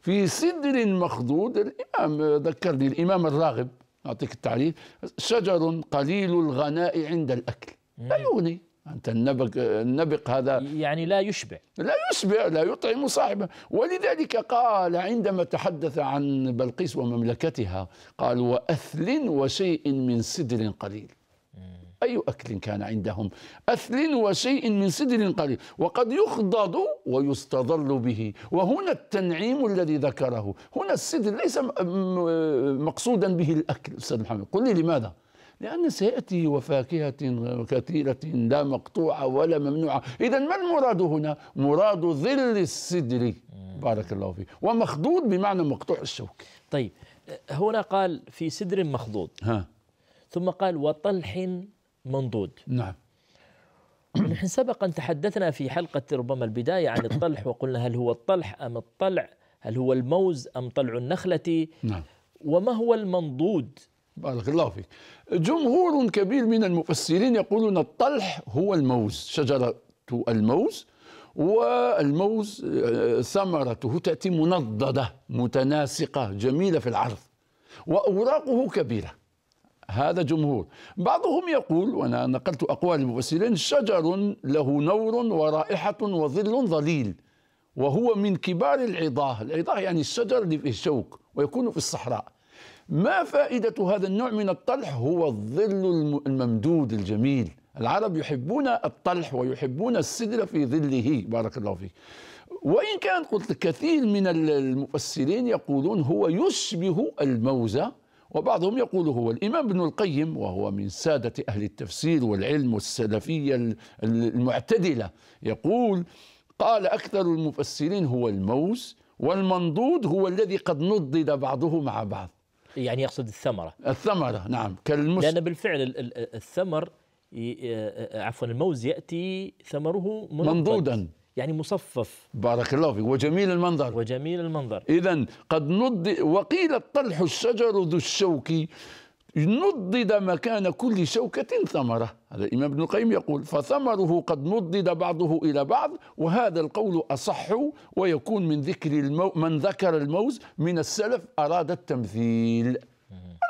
في سدر مخضود الإمام ذكرني الإمام الراغب أعطيك التعريف شجر قليل الغناء عند الأكل لا يغني أنت النبق, النبق هذا يعني لا يشبع لا يشبع لا يطعم صاحبه ولذلك قال عندما تحدث عن بلقيس ومملكتها قال وأثل وشيء من سدر قليل أي أكل كان عندهم أثل وشيء من سدر قليل وقد يخضض ويستظل به وهنا التنعيم الذي ذكره هنا السدر ليس مقصودا به الأكل أستاذ محمد قل لي لماذا لأن سيأتي وفاكهة كثيرة لا مقطوعة ولا ممنوعة إذا ما المراد هنا؟ مراد ظل السدر بارك الله فيك ومخضوض بمعنى مقطوع الشوك طيب هنا قال في سدر مخضوض ها. ثم قال وطلح منضود نعم نحن سبق أن تحدثنا في حلقة ربما البداية عن الطلح <coughs> وقلنا هل هو الطلح أم الطلع هل هو الموز أم طلع النخلة نعم وما هو المنضود بارك الله فيك جمهور كبير من المفسرين يقولون الطلح هو الموز شجرة الموز والموز آه، ثمرته تأتي منضدة متناسقة جميلة في العرض وأوراقه كبيرة هذا جمهور بعضهم يقول وأنا نقلت أقوال المفسرين شجر له نور ورائحة وظل ظليل وهو من كبار العضاه العضاه يعني الشجر اللي فيه شوك ويكون في الصحراء ما فائدة هذا النوع من الطلح هو الظل الممدود الجميل العرب يحبون الطلح ويحبون السدر في ظله بارك الله فيك وإن كان قلت كثير من المفسرين يقولون هو يشبه الموزة وبعضهم يقول هو الإمام ابن القيم وهو من سادة أهل التفسير والعلم والسلفية المعتدلة يقول قال أكثر المفسرين هو الموس والمنضود هو الذي قد نضد بعضه مع بعض يعني يقصد الثمرة الثمرة نعم كالمس... لأن بالفعل الثمر آه، آه، عفوا الموز يأتي ثمره منضدا يعني مصفف بارك الله فيك وجميل المنظر وجميل المنظر إذا قد نض وقيل الطلح الشجر ذو الشوك نضد مكان كل شوكة ثمرة هذا الإمام ابن القيم يقول فثمره قد نضد بعضه إلى بعض وهذا القول أصح ويكون من ذكر المو من ذكر الموز من السلف أراد التمثيل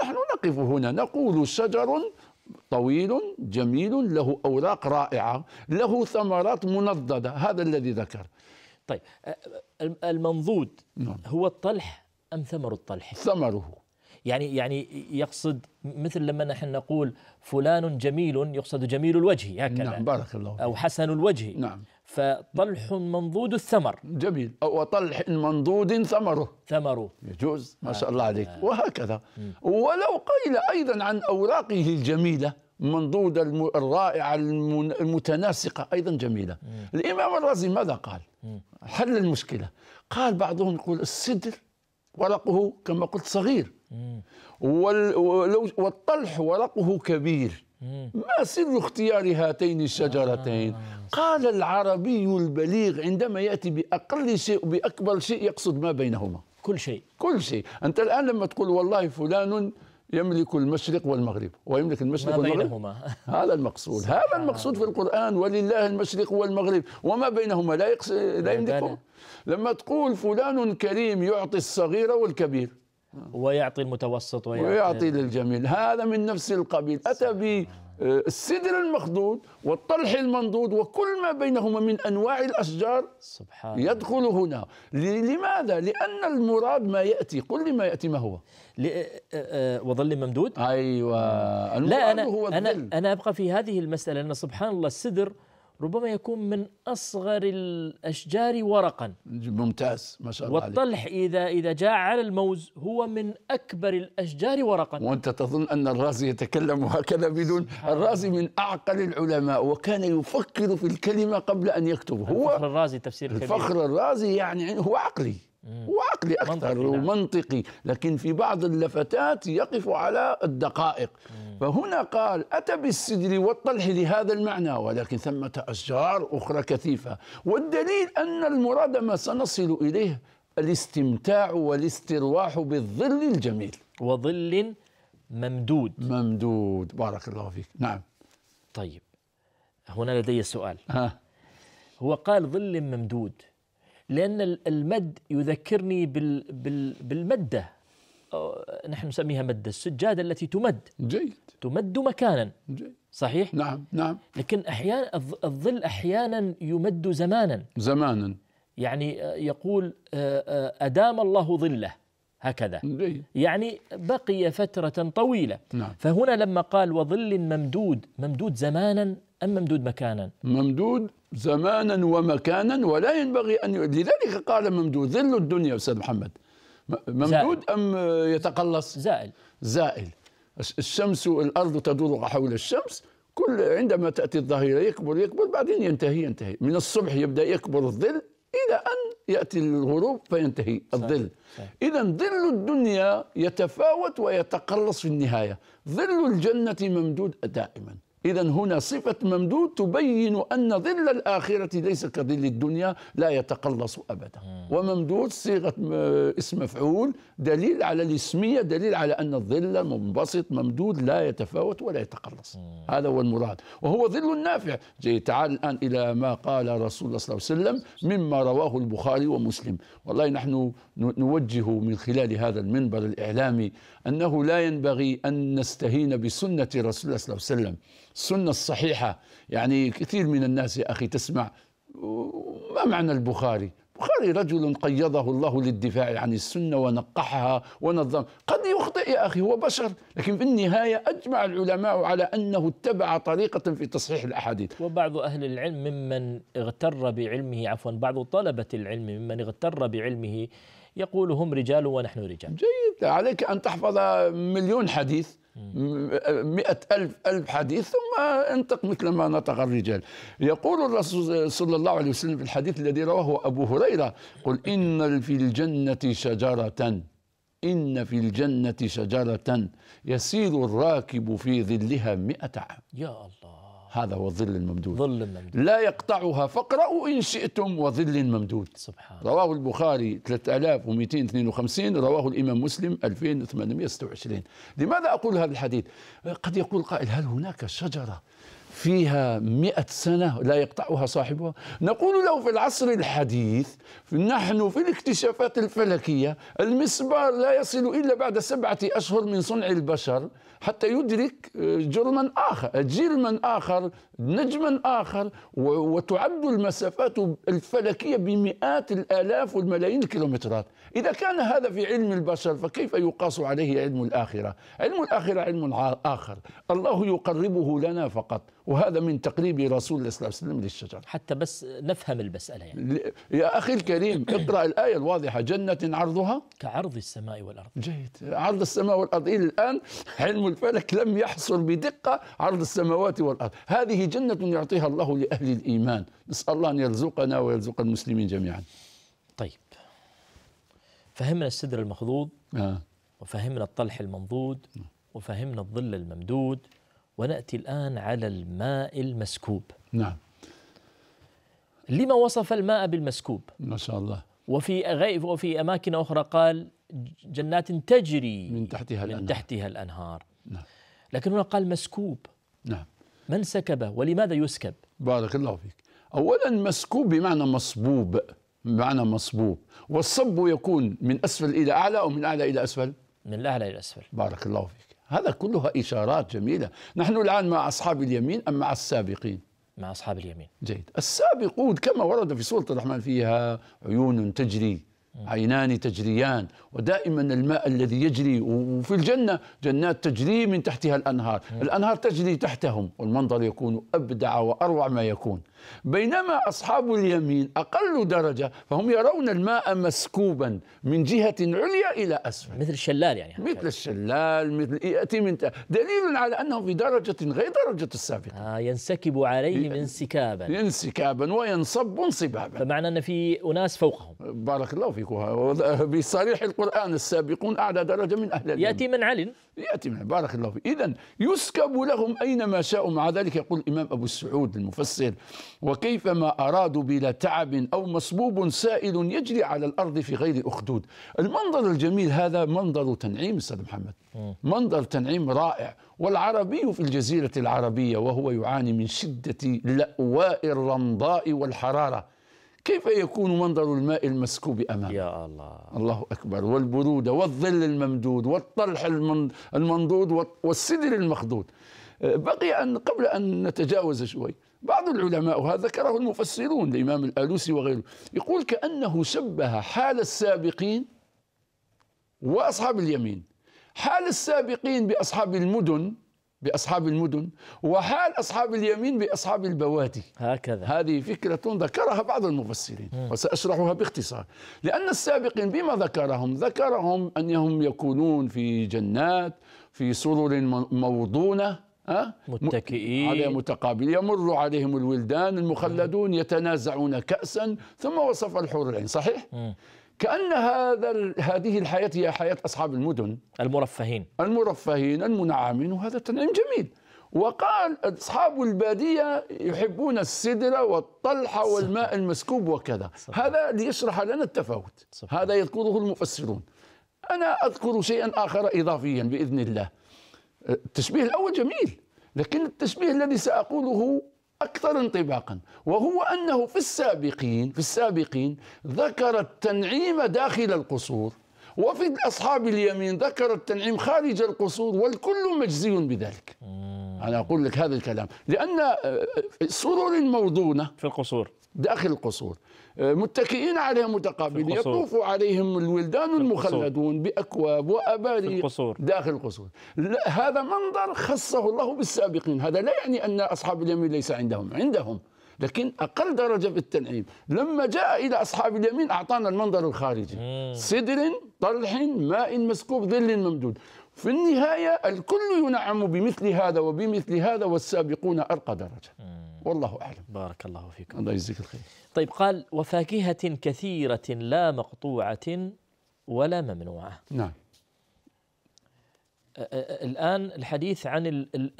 نحن نقف هنا نقول شجر طويل جميل له أوراق رائعة له ثمرات منضدة هذا الذي ذكر طيب المنضود نعم. هو الطلح أم ثمر الطلح ثمره يعني يعني يقصد مثل لما نحن نقول فلان جميل يقصد جميل الوجه هكذا نعم بارك الله أو حسن الوجه نعم فطلح منضود الثمر جميل وطلح منضود ثمره ثمره يجوز ما شاء الله آه. عليك آه. وهكذا ولو قيل أيضا عن أوراقه الجميلة منضودة الرائعة المتناسقة أيضا جميلة م. الإمام الرازي ماذا قال م. حل المشكلة قال بعضهم يقول السدر ورقه كما قلت صغير مم. والطلح ورقه كبير ما سر اختيار هاتين الشجرتين آه. قال العربي البليغ عندما يأتي بأقل شيء وبأكبر شيء يقصد ما بينهما كل شيء كل شيء أنت الآن لما تقول والله فلان يملك المشرق والمغرب ويملك المشرق ما بينهما <laughs> هذا المقصود هذا المقصود في القرآن ولله المشرق والمغرب وما بينهما لا يقصد لا يملكهم لما تقول فلان كريم يعطي الصغير والكبير ويعطي المتوسط ويعطي, ويعطي للجميل هذا من نفس القبيل أتى ب آه، السدر المخضود والطلح المنضود وكل ما بينهما من انواع الاشجار سبحان يدخل هنا لماذا لان المراد ما ياتي قل لي ما ياتي ما هو آه، آه، وظل ممدود ايوه لا انا هو انا انا ابقى في هذه المساله لان سبحان الله السدر ربما يكون من أصغر الأشجار ورقا ممتاز ما شاء الله والطلح عليك. إذا إذا جاء على الموز هو من أكبر الأشجار ورقا وأنت تظن أن الرازي يتكلم هكذا بدون الرازي من أعقل العلماء وكان يفكر في الكلمة قبل أن يكتب هو الفخر الرازي تفسير كبير الفخر الرازي يعني هو عقلي هو عقلي أكثر منطقي ومنطقي نعم. لكن في بعض اللفتات يقف على الدقائق فهنا قال أتى بالسدر والطلح لهذا المعنى ولكن ثمة أشجار أخرى كثيفة والدليل أن المراد ما سنصل إليه الاستمتاع والاسترواح بالظل الجميل وظل ممدود ممدود بارك الله فيك نعم طيب هنا لدي سؤال ها. هو قال ظل ممدود لأن المد يذكرني بال بال بالمدة نحن نسميها مد السجادة التي تمد جيد تمد مكانا جيد صحيح؟ نعم نعم لكن أحيانا الظل أحيانا يمد زمانا زمانا يعني آه، يقول آه، آه، أدام الله ظله هكذا جيد. يعني بقي فترة طويلة نعم. فهنا لما قال وظل ممدود ممدود زمانا أم ممدود مكانا ممدود زمانا ومكانا ولا ينبغي أن لذلك قال ممدود ظل الدنيا أستاذ محمد ممدود أم يتقلص؟ زائل زائل الشمس الأرض تدور حول الشمس كل عندما تأتي الظهيرة يكبر يكبر بعدين ينتهي ينتهي من الصبح يبدأ يكبر الظل إلى أن يأتي الغروب فينتهي الظل إذا ظل الدنيا يتفاوت ويتقلص في النهاية ظل الجنة ممدود دائما إذا هنا صفة ممدود تبين أن ظل الآخرة ليس كظل الدنيا لا يتقلص أبدا وممدود صيغة اسم مفعول دليل على الاسمية دليل على أن الظل منبسط ممدود لا يتفاوت ولا يتقلص هذا هو المراد وهو ظل نافع تعال الآن إلى ما قال رسول الله صلى الله عليه وسلم مما رواه البخاري ومسلم والله نحن نوجه من خلال هذا المنبر الإعلامي أنه لا ينبغي أن نستهين بسنة رسول الله صلى الله عليه وسلم السنة الصحيحة يعني كثير من الناس يا أخي تسمع ما معنى البخاري البخاري رجل قيضه الله للدفاع عن السنة ونقحها ونظم قد يخطئ يا أخي هو بشر لكن في النهاية أجمع العلماء على أنه اتبع طريقة في تصحيح الأحاديث وبعض أهل العلم ممن اغتر بعلمه عفوا بعض طلبة العلم ممن اغتر بعلمه يقول هم رجال ونحن رجال جيد عليك أن تحفظ مليون حديث مئة ألف ألف حديث ثم انطق مثل ما نطق الرجال يقول الرسول صلى الله عليه وسلم في الحديث الذي رواه أبو هريرة قل إن في الجنة شجرة إن في الجنة شجرة يسير الراكب في ظلها مئة عام يا الله هذا هو ظل ممدود ظل ممدود لا يقطعها فاقرأوا إن شئتم وظل ممدود سبحان رواه البخاري 3252 رواه الإمام مسلم 2826 لماذا أقول هذا الحديث قد يقول قائل هل هناك شجرة فيها مئة سنة لا يقطعها صاحبها نقول له في العصر الحديث نحن في الاكتشافات الفلكية المسبار لا يصل إلا بعد سبعة أشهر من صنع البشر حتى يدرك آه، جرما آخر آه، جرما آخر نجما آخر وتعد المسافات الفلكية بمئات الآلاف والملايين الكيلومترات إذا كان هذا في علم البشر فكيف يقاس عليه علم الآخرة علم الآخرة علم آخر الله يقربه لنا فقط وهذا من تقريب رسول الله صلى الله عليه وسلم للشجرة حتى بس نفهم المسألة يعني يا أخي الكريم <coughs> اقرأ الآية الواضحة جنة عرضها كعرض السماء والأرض جيد عرض السماء والأرض إلى الآن علم الفلك لم يحصر بدقة عرض السماوات والأرض هذه جنة يعطيها الله لأهل الإيمان نسأل الله أن يرزقنا ويرزق المسلمين جميعا طيب فهمنا السدر المخضوض آه. وفهمنا الطلح المنضود آه. وفهمنا الظل الممدود ونأتي الآن على الماء المسكوب نعم لما وصف الماء بالمسكوب ما شاء الله وفي غيف وفي أماكن أخرى قال جنات تجري من تحتها الأنهار, من تحتها الأنهار. نعم. لكن هنا قال مسكوب نعم من سكبه ولماذا يسكب بارك الله فيك أولا مسكوب بمعنى مصبوب بمعنى مصبوب والصب يكون من أسفل إلى أعلى أو من أعلى إلى أسفل من الأعلى إلى الأسفل بارك الله فيك هذا كلها إشارات جميلة نحن الآن مع أصحاب اليمين أم مع السابقين مع أصحاب اليمين جيد السابقون كما ورد في سورة الرحمن فيها عيون تجري عينان تجريان ودائما الماء الذي يجري وفي الجنة جنات تجري من تحتها الأنهار الأنهار تجري تحتهم والمنظر يكون أبدع وأروع ما يكون بينما أصحاب اليمين أقل درجة فهم يرون الماء مسكوبا من جهة عليا إلى أسفل مثل الشلال يعني مثل الشلال مثل يأتي من دليل على أنهم في درجة غير درجة السابقة آه ينسكب عليهم انسكابا انسكابا وينصب انصبابا فمعنى أن في أناس فوقهم بارك الله فيك بصريح القرآن السابقون أعلى درجة من أهل اليمين يأتي من علم يأتي من علم بارك الله فيك إذا يسكب لهم أينما شاءوا مع ذلك يقول الإمام أبو السعود المفسر وكيفما أرادوا بلا تعب أو مصبوب سائل يجري على الأرض في غير أخدود المنظر الجميل هذا منظر تنعيم أستاذ محمد منظر تنعيم رائع والعربي في الجزيرة العربية وهو يعاني من شدة لأواء الرمضاء والحرارة كيف يكون منظر الماء المسكوب أمامه يا الله الله أكبر والبرودة والظل الممدود والطلح المنضود والسدر المخضود أه، بقي أن قبل أن نتجاوز شوي بعض العلماء وهذا ذكره المفسرون الإمام الآلوسي وغيره يقول كأنه شبه حال السابقين وأصحاب اليمين حال السابقين بأصحاب المدن بأصحاب المدن وحال أصحاب اليمين بأصحاب البوادي هكذا هذه فكرة ذكرها بعض المفسرين م. وسأشرحها باختصار لأن السابقين بما ذكرهم ذكرهم أنهم يكونون في جنات في سرر موضونة أه؟ متكئين على متقابل يمر عليهم الولدان المخلدون يتنازعون كأسا ثم وصف الحور العين صحيح؟ كأن هذا هذه الحياة هي حياة أصحاب المدن المرفهين المرفهين المنعمين وهذا تنعيم جميل وقال أصحاب البادية يحبون السدرة والطلحة والماء المسكوب وكذا صحيح. هذا ليشرح لنا التفاوت صحيح. هذا يذكره المفسرون أنا أذكر شيئا آخر إضافيا بإذن الله التشبيه الأول جميل لكن التشبيه الذي سأقوله أكثر انطباقا وهو أنه في السابقين في السابقين ذكر التنعيم داخل القصور وفي أصحاب اليمين ذكر التنعيم خارج القصور والكل مجزي بذلك أنا أقول لك هذا الكلام لأن آه، آه، سرر موضونة في القصور داخل القصور متكئين عليها متقابلين يطوف عليهم الولدان المخلدون بأكواب وأباريق داخل القصور هذا منظر خصه الله بالسابقين هذا لا يعني أن أصحاب اليمين ليس عندهم عندهم لكن أقل درجة في التنعيم لما جاء إلى أصحاب اليمين أعطانا المنظر الخارجي سدر طلح ماء مسكوب ظل ممدود في النهاية الكل ينعم بمثل هذا وبمثل هذا والسابقون أرقى درجة والله أعلم بارك الله فيكم الله يجزيك الخير طيب قال وفاكهة كثيرة لا مقطوعة ولا ممنوعة نعم الآن الحديث عن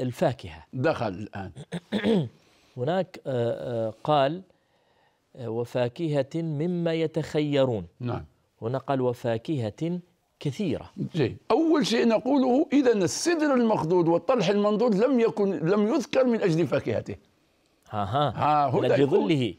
الفاكهة دخل الآن <clears throat> هناك قال وفاكهة مما يتخيرون نعم هنا قال وفاكهة كثيرة جيد أول شيء نقوله إذا السدر المخضود والطلح المنضود لم يكن لم يذكر من أجل فاكهته ها آه. آه، آه، من أجل ظله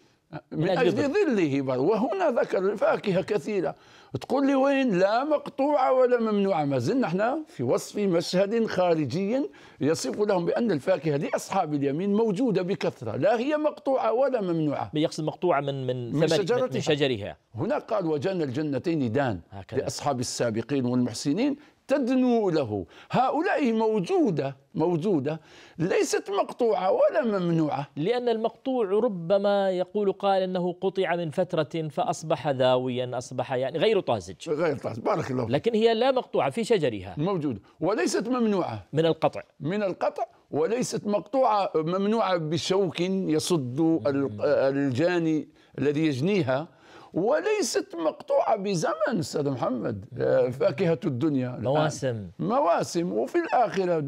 من أجل ظله وهنا ذكر الفاكهة كثيرة تقول لي وين لا مقطوعة ولا ممنوعة ما زلنا احنا في وصف مشهد خارجي يصف لهم بأن الفاكهة لأصحاب اليمين موجودة بكثرة لا هي مقطوعة ولا ممنوعة يقصد مقطوعة من من, من, شجرتها. من شجرها هنا قال وجن الجنتين دان هكذا. لأصحاب السابقين والمحسنين تدنو له هؤلاء موجودة موجودة ليست مقطوعة ولا ممنوعة لأن المقطوع ربما يقول قال أنه قطع من فترة فأصبح ذاويا أصبح يعني غير طازج غير طازج بارك الله لكن هي لا مقطوعة في شجرها موجودة وليست ممنوعة من القطع من القطع وليست مقطوعة ممنوعة بشوك يصد الجاني الذي يجنيها وليست مقطوعة بزمن أستاذ محمد آه، فاكهة الدنيا مواسم مواسم وفي الآخرة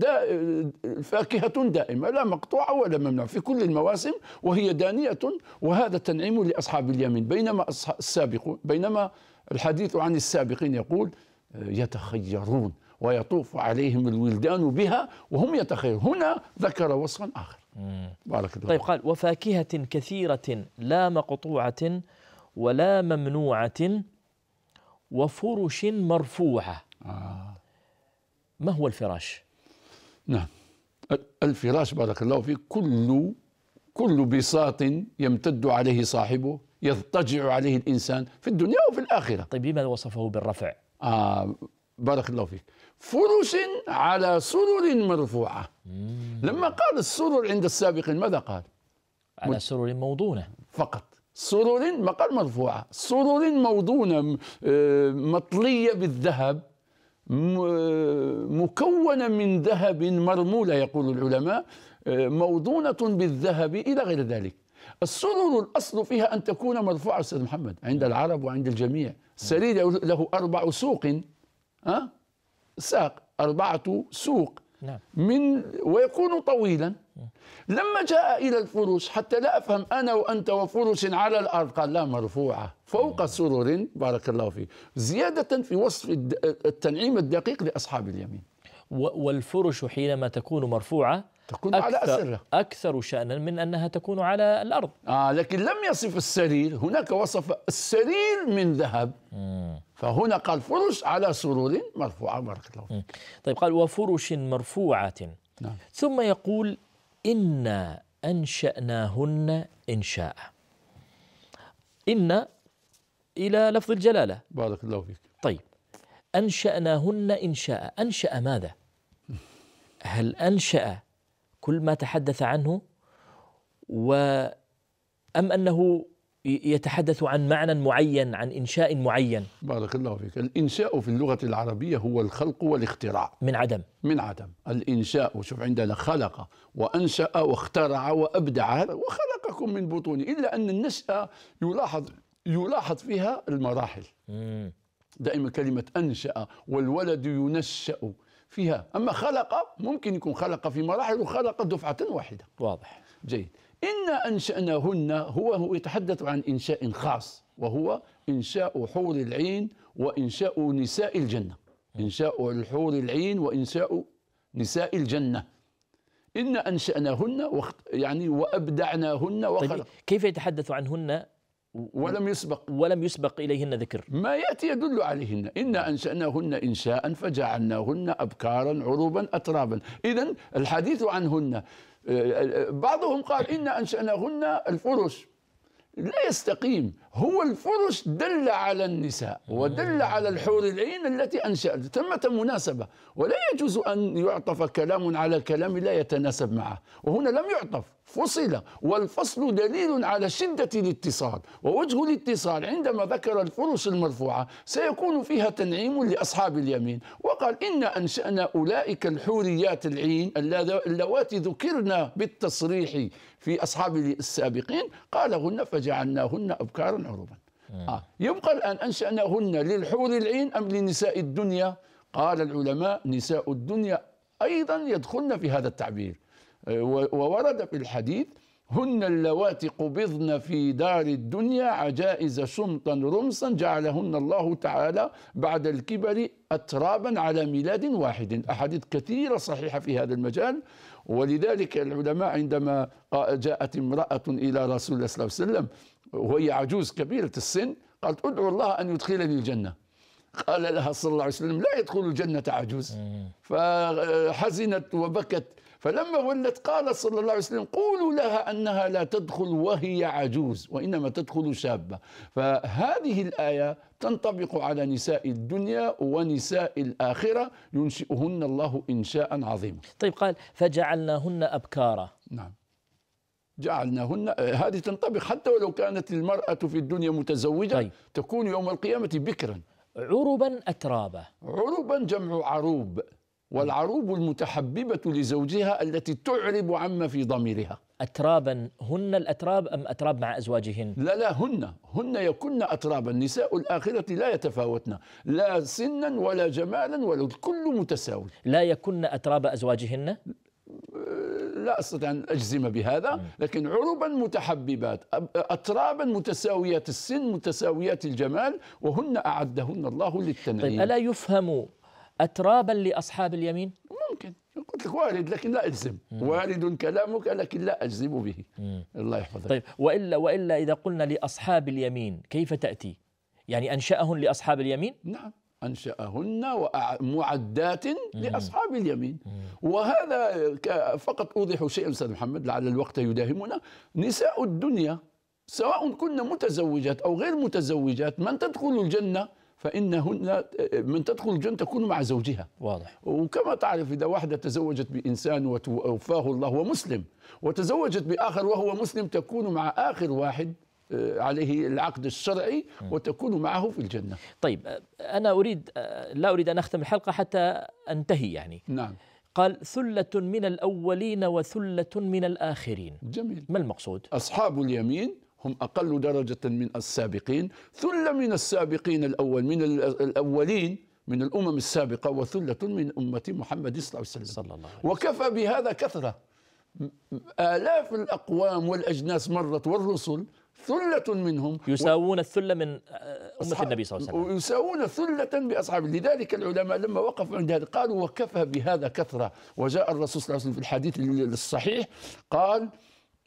فاكهة دائمة لا مقطوعة ولا ممنوع في كل المواسم وهي دانية وهذا تنعيم لأصحاب اليمين بينما السابقون بينما الحديث عن السابقين يقول آه، يتخيرون ويطوف عليهم الولدان بها وهم يتخيرون هنا ذكر وصفا آخر بارك الله طيب قال وفاكهة كثيرة لا مقطوعة ولا ممنوعة وفرش مرفوعة آه. ما هو الفراش؟ نعم الفراش بارك الله فيك كل كل بساط يمتد عليه صاحبه يضطجع عليه الإنسان في الدنيا وفي الآخرة طيب لماذا وصفه بالرفع؟ آه بارك الله فيك فرش على سرر مرفوعة مم. لما قال السرر عند السابقين ماذا قال؟ على سرر موضونة فقط سرور مقال مرفوعة سرور موضونة آه، مطلية بالذهب آه، مكونة من ذهب مرمولة يقول العلماء آه، موضونة بالذهب إلى غير ذلك السرور الأصل فيها أن تكون مرفوعة أستاذ محمد عند نعم. العرب وعند الجميع السرير نعم. له أربع سوق ساق أربعة سوق نعم. من ويكون طويلا لما جاء إلى الفرش حتى لا أفهم أنا وأنت وفرش على الأرض قال لا مرفوعة فوق سرر بارك الله فيه زيادة في وصف التنعيم الدقيق لأصحاب اليمين والفرش حينما تكون مرفوعة تكون أكثر على أسرة أكثر شأنا من أنها تكون على الأرض آه لكن لم يصف السرير هناك وصف السرير من ذهب مم. فهنا قال فرش على سرور مرفوعة بارك الله فيك طيب قال وفرش مرفوعة نعم. ثم يقول إنا أنشأناهن إنشاء إن إلى لفظ الجلالة بارك الله فيك طيب أنشأناهن إنشاء أنشأ ماذا؟ هل أنشأ كل ما تحدث عنه و أم أنه يتحدث عن معنى معين عن إنشاء معين بارك الله فيك الإنشاء في اللغة العربية هو الخلق والاختراع من عدم من عدم الإنشاء شوف عندنا خلق وأنشأ واخترع وأبدع وخلقكم من بطون إلا أن النشأة يلاحظ يلاحظ فيها المراحل دائما كلمة أنشأ والولد ينشأ فيها أما خلق ممكن يكون خلق في مراحل وخلق دفعة واحدة واضح جيد إن أنشأناهن هو, هو يتحدث عن إنشاء خاص وهو إنشاء حور العين وإنشاء نساء الجنة إنشاء الحور العين وإنشاء نساء الجنة إن أنشأناهن يعني وأبدعناهن وخلق طيب كيف يتحدث عنهن ولم يسبق ولم يسبق إليهن ذكر ما يأتي يدل عليهن إن أنشأناهن إنشاء فجعلناهن أبكارا عروبا أترابا إذا الحديث عنهن بعضهم قال إن أنشأناهن الفرش لا يستقيم هو الفرش دل على النساء ودل على الحور العين التي أنشأت ثمة مناسبة ولا يجوز أن يعطف كلام على كلام لا يتناسب معه وهنا لم يعطف فصل والفصل دليل على شدة الاتصال ووجه الاتصال عندما ذكر الفرش المرفوعة سيكون فيها تنعيم لأصحاب اليمين وقال إن أنشأنا أولئك الحوريات العين اللواتي ذكرنا بالتصريح في أصحاب السابقين قالهن فجعلناهن أبكارا عربا آه. يبقى الآن أنشأناهن للحور العين أم لنساء الدنيا قال العلماء نساء الدنيا أيضا يدخلن في هذا التعبير وورد في الحديث هن اللواتي قبضن في دار الدنيا عجائز سمطا رمصا جعلهن الله تعالى بعد الكبر أترابا على ميلاد واحد أحاديث كثيرة صحيحة في هذا المجال ولذلك العلماء عندما جاءت امرأة إلى رسول الله صلى الله عليه وسلم وهي عجوز كبيرة السن قالت ادعو الله أن يدخلني الجنة قال لها صلى الله عليه وسلم لا يدخل الجنة عجوز فحزنت وبكت فلما ولت قال صلى الله عليه وسلم قولوا لها أنها لا تدخل وهي عجوز وإنما تدخل شابة فهذه الآية تنطبق على نساء الدنيا ونساء الآخرة ينشئهن الله إنشاء عظيما طيب قال فجعلناهن أبكارا نعم جعلناهن هذه تنطبق حتى ولو كانت المرأة في الدنيا متزوجة طيب. تكون يوم القيامة بكرا عربا أترابا عربا جمع عروب والعروب المتحببة لزوجها التي تعرب عما في ضميرها أترابا هن الأتراب أم أتراب مع أزواجهن؟ لا لا هن هن يكن أترابا نساء الآخرة لا يتفاوتن لا سنا ولا جمالا ولا الكل متساوي لا يكن أتراب أزواجهن؟ لا استطيع ان اجزم بهذا لكن عروبا متحببات اترابا متساويات السن متساويات الجمال وهن اعدهن الله للتنعيم طيب الا يفهم أترابا لأصحاب اليمين ممكن قلت لك وارد لكن لا أجزم وارد كلامك لكن لا أجزم به مم. الله يحفظك طيب وإلا, وإلا إذا قلنا لأصحاب اليمين كيف تأتي يعني أنشأهن لأصحاب اليمين نعم أنشأهن ومعدات لأصحاب اليمين وهذا فقط أوضح شيئا أستاذ محمد لعل الوقت يداهمنا نساء الدنيا سواء كن متزوجات أو غير متزوجات من تدخل الجنة فإنهن من تدخل الجنة تكون مع زوجها واضح وكما تعرف إذا واحدة تزوجت بإنسان وتوفاه الله ومسلم وتزوجت بآخر وهو مسلم تكون مع آخر واحد آه، عليه العقد الشرعي وتكون معه في الجنة طيب آه، أنا أريد آه، لا أريد أن أختم الحلقة حتى أنتهي يعني نعم قال ثلة من الأولين وثلة من الآخرين جميل ما المقصود؟ أصحاب اليمين هم أقل درجة من السابقين ثلة من السابقين الأول من الأولين من الأمم السابقة وثلة من أمة محمد صلى الله عليه وسلم صلى الله عليه وسلم. وكفى بهذا كثرة آلاف الأقوام والأجناس مرت والرسل ثلة منهم يساوون الثلة من آه، أمة النبي صلى الله عليه وسلم يساوون ثلة بأصحاب لذلك العلماء لما وقفوا عند هذا قالوا وكفى بهذا كثرة وجاء الرسول صلى الله عليه وسلم في الحديث الصحيح قال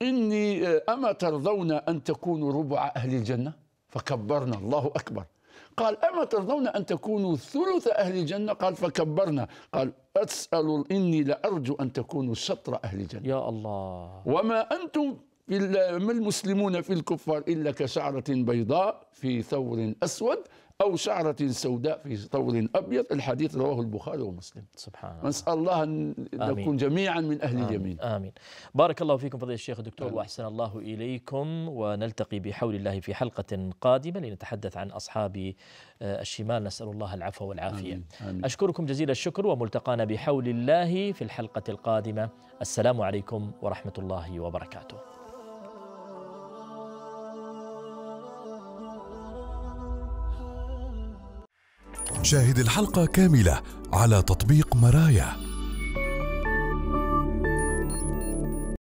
إني آه، أما ترضون أن تكونوا ربع أهل الجنة فكبرنا الله أكبر قال أما ترضون أن تكونوا ثلث أهل الجنة قال فكبرنا قال أسأل إني لأرجو أن تكونوا شطر أهل الجنة يا الله وما أنتم ما المسلمون في الكفار إلا كشعرة بيضاء في ثور أسود أو شعرة سوداء في ثور أبيض الحديث رواه البخاري ومسلم سبحان الله نسأل الله أن نكون جميعا من أهل آمين. اليمين آمين بارك الله فيكم فضيلة الشيخ الدكتور وأحسن الله إليكم ونلتقي بحول الله في حلقة قادمة لنتحدث عن أصحاب آه، الشمال نسأل الله العفو والعافية آمين. آمين. أشكركم جزيل الشكر وملتقانا بحول الله في الحلقة القادمة السلام عليكم ورحمة الله وبركاته شاهد الحلقة كاملة على تطبيق مرايا